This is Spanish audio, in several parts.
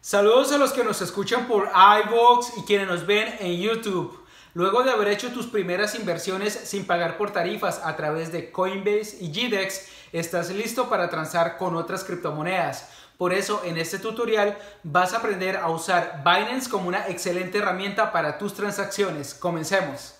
Saludos a los que nos escuchan por iVoox y quienes nos ven en YouTube. Luego de haber hecho tus primeras inversiones sin pagar por tarifas a través de Coinbase y GDEX, estás listo para transar con otras criptomonedas. Por eso en este tutorial vas a aprender a usar Binance como una excelente herramienta para tus transacciones. Comencemos.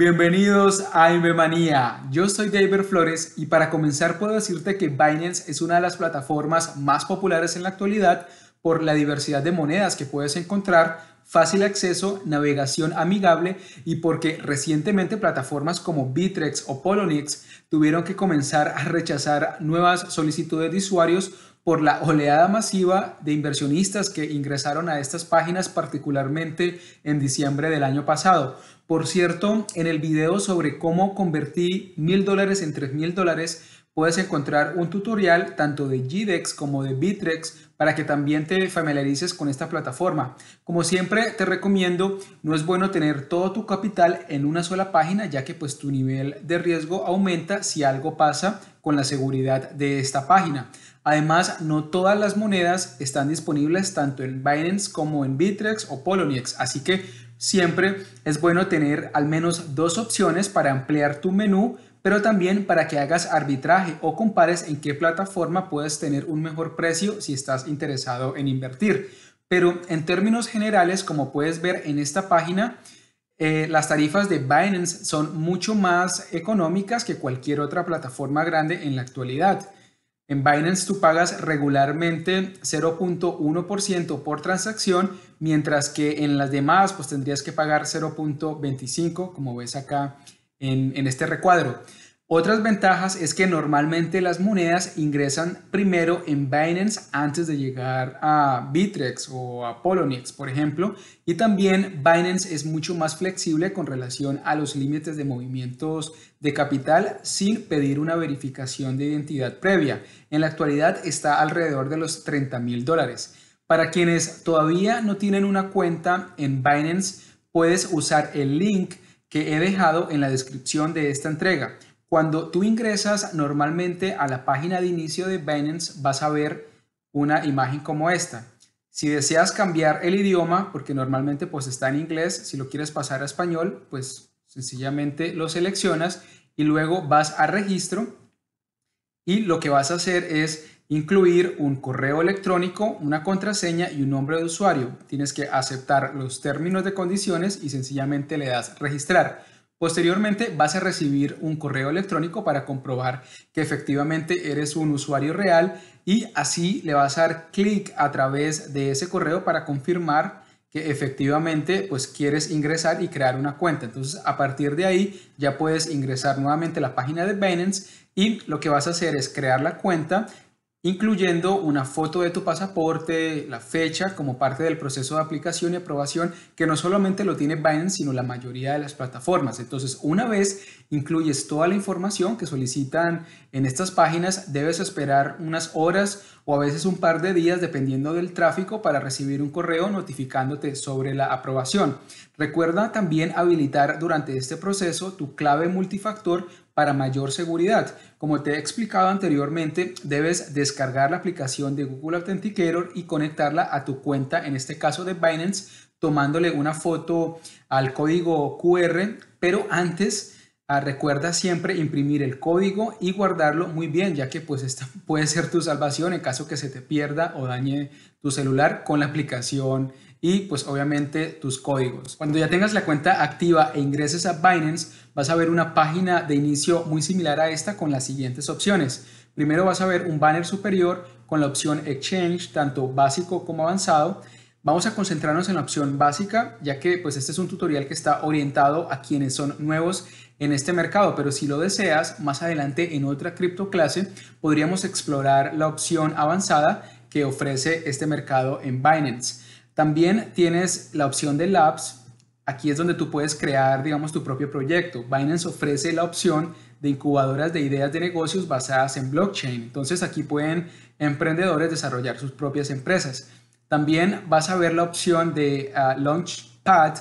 Bienvenidos a M-Manía, Yo soy David Flores y para comenzar puedo decirte que Binance es una de las plataformas más populares en la actualidad por la diversidad de monedas que puedes encontrar, fácil acceso, navegación amigable y porque recientemente plataformas como Bitrex o Polonix tuvieron que comenzar a rechazar nuevas solicitudes de usuarios por la oleada masiva de inversionistas que ingresaron a estas páginas, particularmente en diciembre del año pasado. Por cierto, en el video sobre cómo convertir mil dólares en tres mil dólares, puedes encontrar un tutorial tanto de GDEX como de Bitrex para que también te familiarices con esta plataforma. Como siempre te recomiendo, no es bueno tener todo tu capital en una sola página, ya que pues tu nivel de riesgo aumenta si algo pasa con la seguridad de esta página. Además, no todas las monedas están disponibles tanto en Binance como en Bitrex o Poloniex, así que siempre es bueno tener al menos dos opciones para ampliar tu menú pero también para que hagas arbitraje o compares en qué plataforma puedes tener un mejor precio si estás interesado en invertir. Pero en términos generales, como puedes ver en esta página, eh, las tarifas de Binance son mucho más económicas que cualquier otra plataforma grande en la actualidad. En Binance tú pagas regularmente 0.1% por transacción, mientras que en las demás pues tendrías que pagar 0.25, como ves acá en, este recuadro. Otras ventajas es que normalmente las monedas ingresan primero en Binance antes de llegar a Bitrex o a Poloniex, por ejemplo, y también Binance es mucho más flexible con relación a los límites de movimientos de capital sin pedir una verificación de identidad previa. En la actualidad está alrededor de los 30 mil dólares. Para quienes todavía no tienen una cuenta en Binance, puedes usar el link que he dejado en la descripción de esta entrega. Cuando tú ingresas normalmente a la página de inicio de Binance vas a ver una imagen como esta. Si deseas cambiar el idioma, porque normalmente pues está en inglés, si lo quieres pasar a español, pues sencillamente lo seleccionas y luego vas a registro y lo que vas a hacer es incluir un correo electrónico, una contraseña y un nombre de usuario. Tienes que aceptar los términos de condiciones y sencillamente le das registrar. Posteriormente vas a recibir un correo electrónico para comprobar que efectivamente eres un usuario real y así le vas a dar clic a través de ese correo para confirmar que efectivamente pues quieres ingresar y crear una cuenta. Entonces a partir de ahí ya puedes ingresar nuevamente a la página de Binance y lo que vas a hacer es crear la cuenta incluyendo una foto de tu pasaporte, la fecha como parte del proceso de aplicación y aprobación que no solamente lo tiene Binance, sino la mayoría de las plataformas. Entonces, una vez incluyes toda la información que solicitan en estas páginas, debes esperar unas horas o a veces un par de días dependiendo del tráfico para recibir un correo notificándote sobre la aprobación. Recuerda también habilitar durante este proceso tu clave multifactor para mayor seguridad. Como te he explicado anteriormente, debes descargar la aplicación de Google Authenticator y conectarla a tu cuenta, en este caso de Binance, tomándole una foto al código QR, pero antes Ah, recuerda siempre imprimir el código y guardarlo muy bien, ya que pues esta puede ser tu salvación en caso que se te pierda o dañe tu celular con la aplicación y pues obviamente tus códigos. Cuando ya tengas la cuenta activa e ingreses a Binance, vas a ver una página de inicio muy similar a esta con las siguientes opciones. Primero vas a ver un banner superior con la opción Exchange, tanto básico como avanzado. Vamos a concentrarnos en la opción básica, ya que pues este es un tutorial que está orientado a quienes son nuevos en este mercado, pero si lo deseas, más adelante en otra cripto clase podríamos explorar la opción avanzada que ofrece este mercado en Binance. También tienes la opción de Labs. Aquí es donde tú puedes crear, digamos, tu propio proyecto. Binance ofrece la opción de incubadoras de ideas de negocios basadas en blockchain. Entonces aquí pueden emprendedores desarrollar sus propias empresas. También vas a ver la opción de ah, Launchpad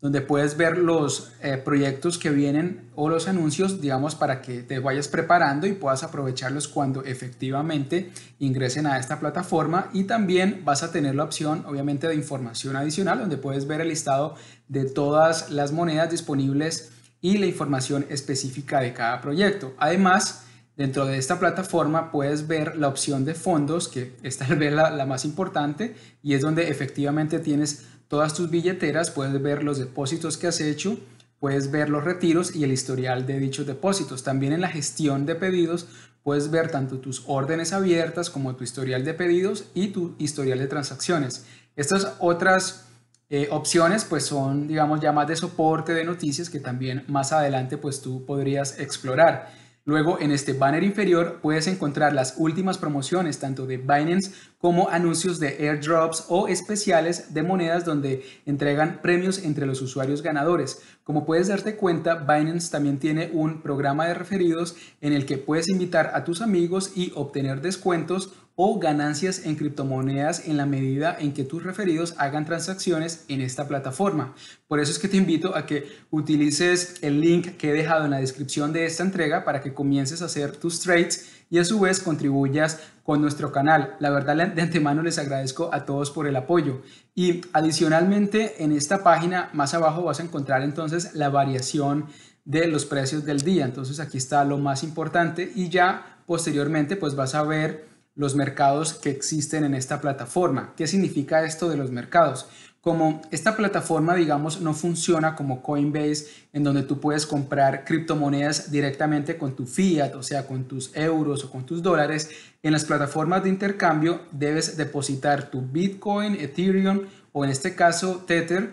donde puedes ver los eh, proyectos que vienen o los anuncios, digamos, para que te vayas preparando y puedas aprovecharlos cuando efectivamente ingresen a esta plataforma. Y también vas a tener la opción, obviamente, de información adicional, donde puedes ver el listado de todas las monedas disponibles y la información específica de cada proyecto. Además, Dentro de esta plataforma puedes ver la opción de fondos, que esta es la, la, más importante, y es donde efectivamente tienes todas tus billeteras, puedes ver los depósitos que has hecho, puedes ver los retiros y el historial de dichos depósitos. También en la gestión de pedidos puedes ver tanto tus órdenes abiertas como tu historial de pedidos y tu historial de transacciones. Estas otras eh, opciones pues son digamos ya más de soporte de noticias que también más adelante pues tú podrías explorar. Luego en este banner inferior puedes encontrar las últimas promociones tanto de Binance como anuncios de airdrops o especiales de monedas donde entregan premios entre los usuarios ganadores. Como puedes darte cuenta, Binance también tiene un programa de referidos en el que puedes invitar a tus amigos y obtener descuentos o ganancias en criptomonedas en la medida en que tus referidos hagan transacciones en esta plataforma. Por eso es que te invito a que utilices el link que he dejado en la descripción de esta entrega para que comiences a hacer tus trades y a su vez contribuyas con nuestro canal. La verdad, de antemano les agradezco a todos por el apoyo. Y adicionalmente, en esta página más abajo vas a encontrar entonces la variación de los precios del día. Entonces aquí está lo más importante y ya posteriormente pues vas a ver los mercados que existen en esta plataforma. ¿Qué significa esto de los mercados? Como esta plataforma, digamos, no funciona como Coinbase, en donde tú puedes comprar criptomonedas directamente con tu fiat, o sea, con tus euros o con tus dólares, en las plataformas de intercambio debes depositar tu Bitcoin, Ethereum o en este caso Tether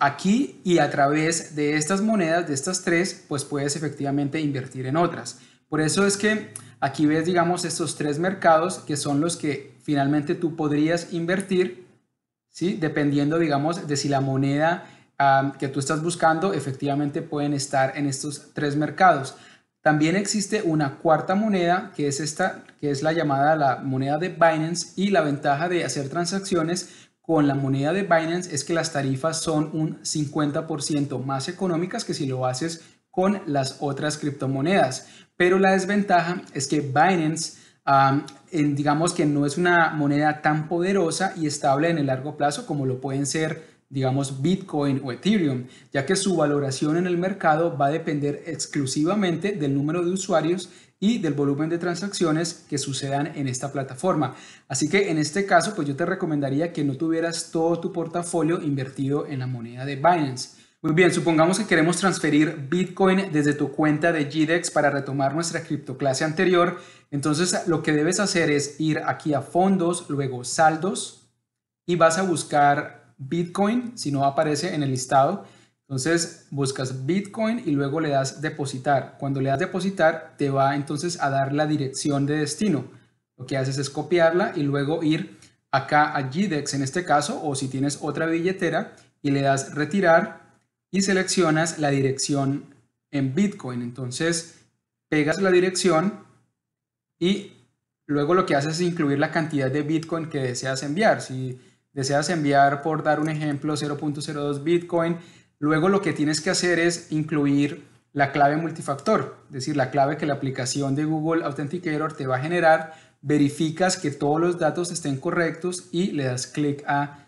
aquí y a través de estas monedas, de estas tres, pues puedes efectivamente invertir en otras. Por eso es que aquí ves, digamos, estos tres mercados que son los que finalmente tú podrías invertir, ¿sí? Dependiendo, digamos, de si la moneda que tú estás buscando efectivamente pueden estar en estos tres mercados. También existe una cuarta moneda que es esta, que es la llamada la moneda de Binance y la ventaja de hacer transacciones con la moneda de Binance es que las tarifas son un 50% más económicas que si lo haces con las otras criptomonedas. Pero la desventaja es que Binance, digamos que no es una moneda tan poderosa y estable en el largo plazo como lo pueden ser digamos Bitcoin o Ethereum, ya que su valoración en el mercado va a depender exclusivamente del número de usuarios y del volumen de transacciones que sucedan en esta plataforma. Así que en este caso, pues yo te recomendaría que no tuvieras todo tu portafolio invertido en la moneda de Binance. Muy bien, supongamos que queremos transferir Bitcoin desde tu cuenta de GDEX para retomar nuestra criptoclase anterior. Entonces, lo que debes hacer es ir aquí a fondos, luego saldos y vas a buscar Bitcoin si no aparece en el listado. Entonces, buscas Bitcoin y luego le das depositar. Cuando le das depositar, te va entonces a dar la dirección de destino. Lo que haces es copiarla y luego ir acá a GDEX en este caso, o si tienes otra billetera y le das retirar y seleccionas la dirección en Bitcoin. Entonces, pegas la dirección y luego lo que haces es incluir la cantidad de Bitcoin que deseas enviar. Si deseas enviar, por dar un ejemplo, 0.02 Bitcoin, luego lo que tienes que hacer es incluir la clave multifactor, es decir, la clave que la aplicación de Google Authenticator te va a generar, verificas que todos los datos estén correctos y le das clic a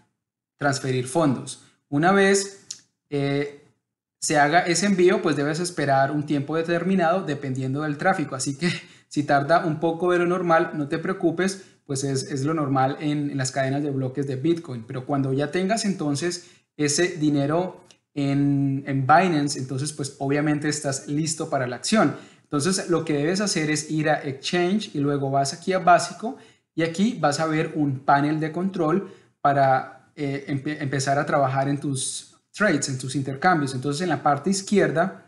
transferir fondos. Una vez eh, se haga ese envío, pues debes esperar un tiempo determinado dependiendo del tráfico. Así que si tarda un poco de lo normal, no te preocupes, pues es, lo normal en, las cadenas de bloques de Bitcoin. Pero cuando ya tengas entonces ese dinero en, en Binance, entonces pues obviamente estás listo para la acción. Entonces lo que debes hacer es ir a Exchange y luego vas aquí a Básico y aquí vas a ver un panel de control para eh, empezar a trabajar en tus trades, en tus intercambios. Entonces en la parte izquierda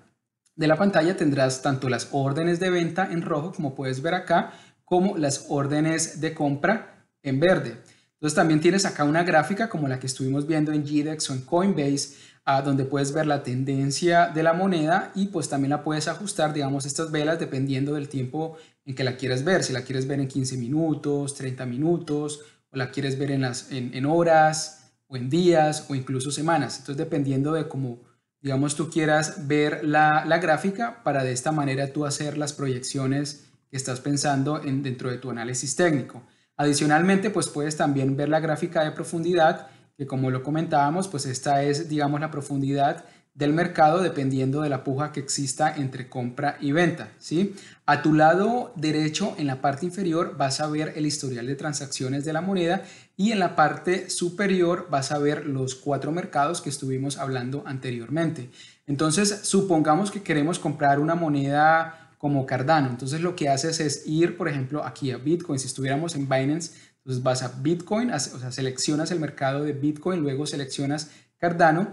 de la pantalla tendrás tanto las órdenes de venta en rojo, como puedes ver acá, como las órdenes de compra en verde. Entonces también tienes acá una gráfica como la que estuvimos viendo en GDEX o en Coinbase, ah, donde puedes ver la tendencia de la moneda y pues también la puedes ajustar, digamos, estas velas dependiendo del tiempo en que la quieras ver. Si la quieres ver en 15 minutos, 30 minutos, o la quieres ver en, las, en horas, o en días o incluso semanas. Entonces, dependiendo de cómo, digamos, tú quieras ver la, gráfica para de esta manera tú hacer las proyecciones que estás pensando en, dentro de tu análisis técnico. Adicionalmente, pues puedes también ver la gráfica de profundidad, que como lo comentábamos, pues esta es, digamos, la profundidad del mercado dependiendo de la puja que exista entre compra y venta. ¿sí? A tu lado derecho, en la parte inferior, vas a ver el historial de transacciones de la moneda y en la parte superior vas a ver los cuatro mercados que estuvimos hablando anteriormente. Entonces, supongamos que queremos comprar una moneda como Cardano. Entonces, lo que haces es ir, por ejemplo, aquí a Bitcoin. Si estuviéramos en Binance, entonces pues vas a Bitcoin, o sea, seleccionas el mercado de Bitcoin, luego seleccionas Cardano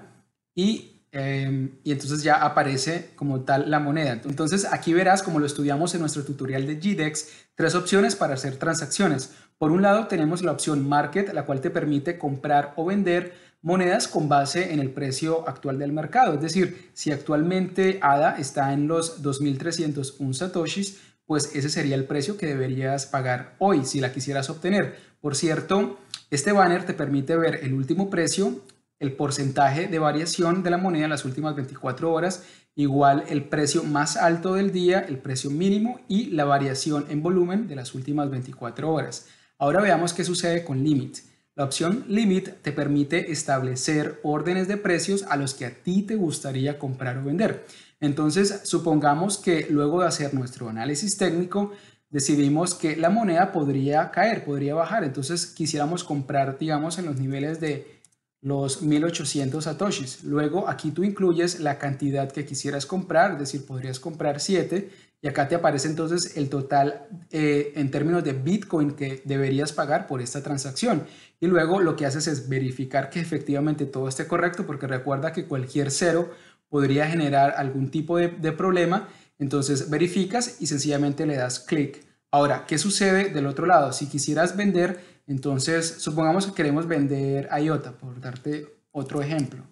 y Em, y entonces ya aparece como tal la moneda. Entonces aquí verás, como lo estudiamos en nuestro tutorial de GDEX, tres opciones para hacer transacciones. Por un lado tenemos la opción Market, la cual te permite comprar o vender monedas con base en el precio actual del mercado. Es decir, si actualmente ADA está en los 2.301 satoshis, pues ese sería el precio que deberías pagar hoy si la quisieras obtener. Por cierto, este banner te permite ver el último precio el porcentaje de variación de la moneda en las últimas 24 horas, igual el precio más alto del día, el precio mínimo y la variación en volumen de las últimas 24 horas. Ahora veamos qué sucede con Limit. La opción Limit te permite establecer órdenes de precios a los que a ti te gustaría comprar o vender. Entonces, supongamos que luego de hacer nuestro análisis técnico, decidimos que la moneda podría caer, podría bajar. Entonces, quisiéramos comprar, digamos, en los niveles de los 1800 satoshis. Luego aquí tú incluyes la cantidad que quisieras comprar, es decir, podrías comprar 7 y acá te aparece entonces el total eh, en términos de Bitcoin que deberías pagar por esta transacción. Y luego lo que haces es verificar que efectivamente todo esté correcto porque recuerda que cualquier cero podría generar algún tipo de, de problema. Entonces verificas y sencillamente le das clic. Ahora, ¿qué sucede del otro lado? Si quisieras vender entonces, supongamos que queremos vender IOTA, por darte otro ejemplo.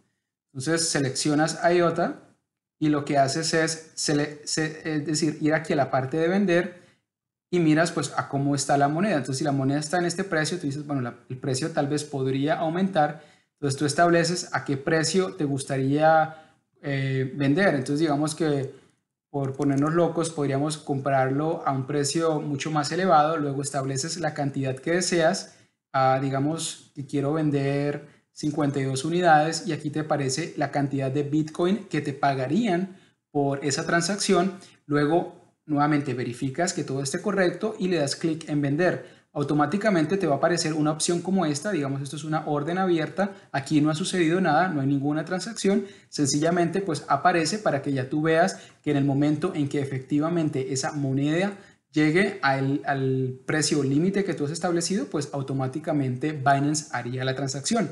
Entonces, seleccionas IOTA y lo que haces es, es decir, ir aquí a la parte de vender y miras pues a cómo está la moneda. Entonces, si la moneda está en este precio, tú dices, bueno, el precio tal vez podría aumentar. Entonces, tú estableces a qué precio te gustaría eh, vender. Entonces, digamos que por ponernos locos, podríamos comprarlo a un precio mucho más elevado, luego estableces la cantidad que deseas, ah, digamos que quiero vender 52 unidades y aquí te aparece la cantidad de Bitcoin que te pagarían por esa transacción, luego nuevamente verificas que todo esté correcto y le das clic en vender automáticamente te va a aparecer una opción como esta, digamos esto es una orden abierta, aquí no ha sucedido nada, no hay ninguna transacción, sencillamente pues aparece para que ya tú veas que en el momento en que efectivamente esa moneda llegue al, precio límite que tú has establecido, pues automáticamente Binance haría la transacción.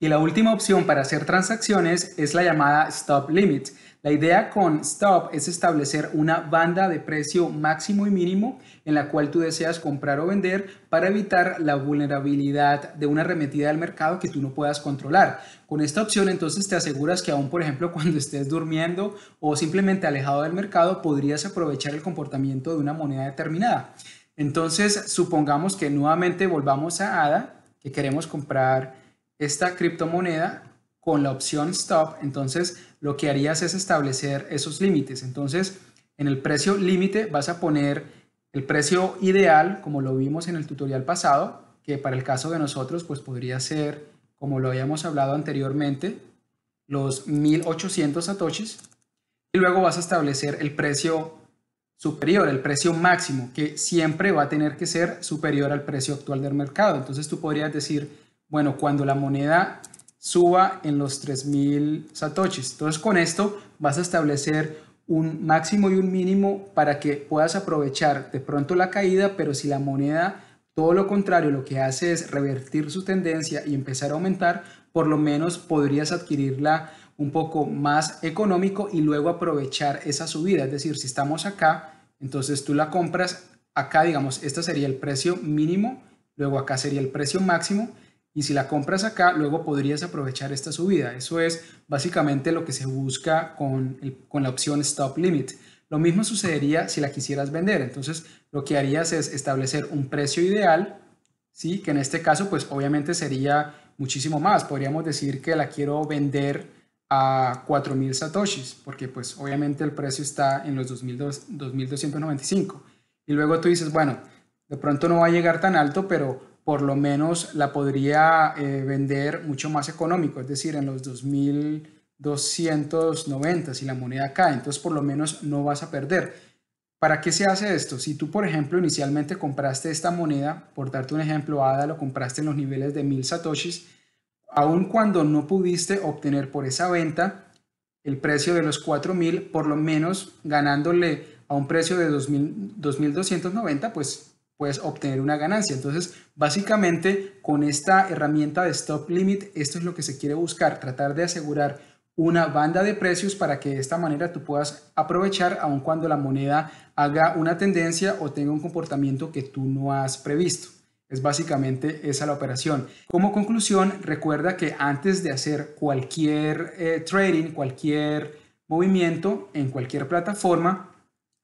Y la última opción para hacer transacciones es la llamada stop limit. La idea con stop es establecer una banda de precio máximo y mínimo en la cual tú deseas comprar o vender para evitar la vulnerabilidad de una arremetida del mercado que tú no puedas controlar. Con esta opción entonces te aseguras que aún por ejemplo cuando estés durmiendo o simplemente alejado del mercado podrías aprovechar el comportamiento de una moneda determinada. Entonces supongamos que nuevamente volvamos a ADA, que queremos comprar esta criptomoneda con la opción stop, entonces lo que harías es establecer esos límites. Entonces, en el precio límite vas a poner el precio ideal, como lo vimos en el tutorial pasado, que para el caso de nosotros, pues podría ser, como lo habíamos hablado anteriormente, los 1800 satoshis. Y luego vas a establecer el precio superior, el precio máximo, que siempre va a tener que ser superior al precio actual del mercado. Entonces tú podrías decir, bueno, cuando la moneda suba en los 3000 satoshis. Entonces con esto vas a establecer un máximo y un mínimo para que puedas aprovechar de pronto la caída, pero si la moneda todo lo contrario lo que hace es revertir su tendencia y empezar a aumentar, por lo menos podrías adquirirla un poco más económico y luego aprovechar esa subida. Es decir, si estamos acá, entonces tú la compras acá, digamos, este sería el precio mínimo, luego acá sería el precio máximo y si la compras acá, luego podrías aprovechar esta subida. Eso es básicamente lo que se busca con, la opción Stop Limit. Lo mismo sucedería si la quisieras vender. Entonces, lo que harías es establecer un precio ideal, ¿sí? que en este caso, pues obviamente sería muchísimo más. Podríamos decir que la quiero vender a 4.000 satoshis, porque pues obviamente el precio está en los 2.295. Y luego tú dices, bueno, de pronto no va a llegar tan alto, pero por lo menos la podría eh, vender mucho más económico, es decir, en los 2.290 si la moneda cae, entonces por lo menos no vas a perder. ¿Para qué se hace esto? Si tú, por ejemplo, inicialmente compraste esta moneda, por darte un ejemplo, ADA lo compraste en los niveles de 1000 satoshis, aun cuando no pudiste obtener por esa venta el precio de los 4000, por lo menos ganándole a un precio de 2.290, pues pues obtener una ganancia. Entonces, básicamente con esta herramienta de stop limit, esto es lo que se quiere buscar, tratar de asegurar una banda de precios para que de esta manera tú puedas aprovechar aun cuando la moneda haga una tendencia o tenga un comportamiento que tú no has previsto. Es básicamente esa la operación. Como conclusión, recuerda que antes de hacer cualquier eh, trading, cualquier movimiento en cualquier plataforma,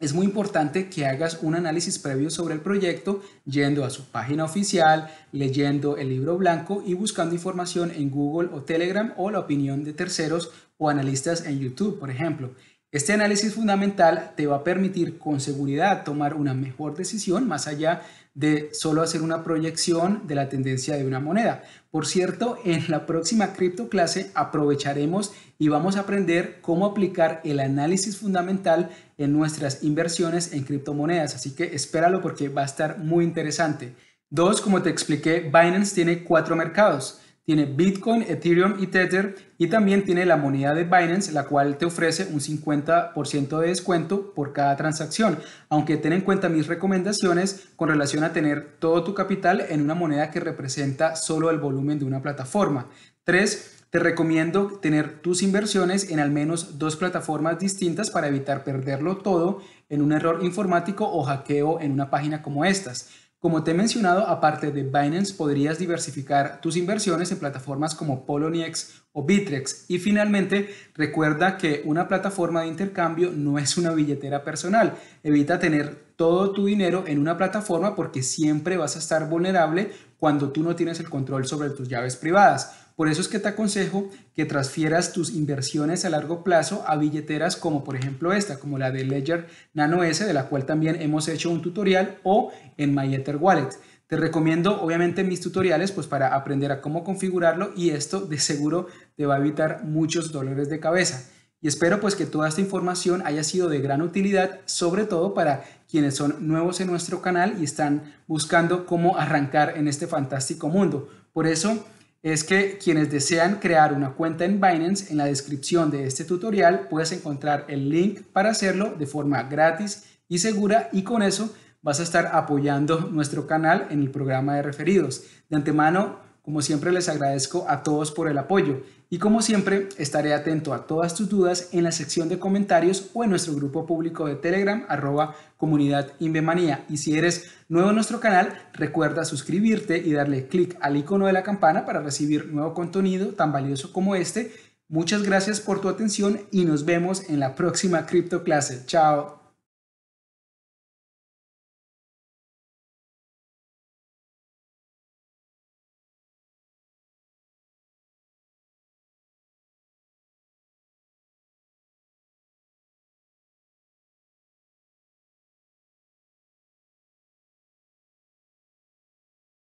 es muy importante que hagas un análisis previo sobre el proyecto yendo a su página oficial, leyendo el libro blanco y buscando información en Google o Telegram o la opinión de terceros o analistas en YouTube, por ejemplo. Este análisis fundamental te va a permitir con seguridad tomar una mejor decisión más allá de solo hacer una proyección de la tendencia de una moneda. Por cierto, en la próxima cripto clase aprovecharemos y vamos a aprender cómo aplicar el análisis fundamental en nuestras inversiones en criptomonedas, así que espéralo porque va a estar muy interesante. Dos, como te expliqué, Binance tiene cuatro mercados tiene Bitcoin, Ethereum y Tether y también tiene la moneda de Binance, la cual te ofrece un 50% de descuento por cada transacción. Aunque ten en cuenta mis recomendaciones con relación a tener todo tu capital en una moneda que representa solo el volumen de una plataforma. 3. Te recomiendo tener tus inversiones en al menos dos plataformas distintas para evitar perderlo todo en un error informático o hackeo en una página como estas. Como te he mencionado, aparte de Binance, podrías diversificar tus inversiones en plataformas como Poloniex o Bitrex. Y finalmente, recuerda que una plataforma de intercambio no es una billetera personal. Evita tener todo tu dinero en una plataforma porque siempre vas a estar vulnerable cuando tú no tienes el control sobre tus llaves privadas. Por eso es que te aconsejo que transfieras tus inversiones a largo plazo a billeteras como por ejemplo esta, como la de Ledger Nano S, de la cual también hemos hecho un tutorial, o en MyEtherWallet. Wallet. Te recomiendo obviamente mis tutoriales pues para aprender a cómo configurarlo y esto de seguro te va a evitar muchos dolores de cabeza. Y espero pues que toda esta información haya sido de gran utilidad, sobre todo para quienes son nuevos en nuestro canal y están buscando cómo arrancar en este fantástico mundo. Por eso es que quienes desean crear una cuenta en Binance, en la descripción de este tutorial puedes encontrar el link para hacerlo de forma gratis y segura y con eso vas a estar apoyando nuestro canal en el programa de referidos. De antemano como siempre les agradezco a todos por el apoyo y como siempre estaré atento a todas tus dudas en la sección de comentarios o en nuestro grupo público de Telegram arroba comunidad Invemanía. Y si eres nuevo en nuestro canal, recuerda suscribirte y darle clic al icono de la campana para recibir nuevo contenido tan valioso como este. Muchas gracias por tu atención y nos vemos en la próxima cripto clase. Chao.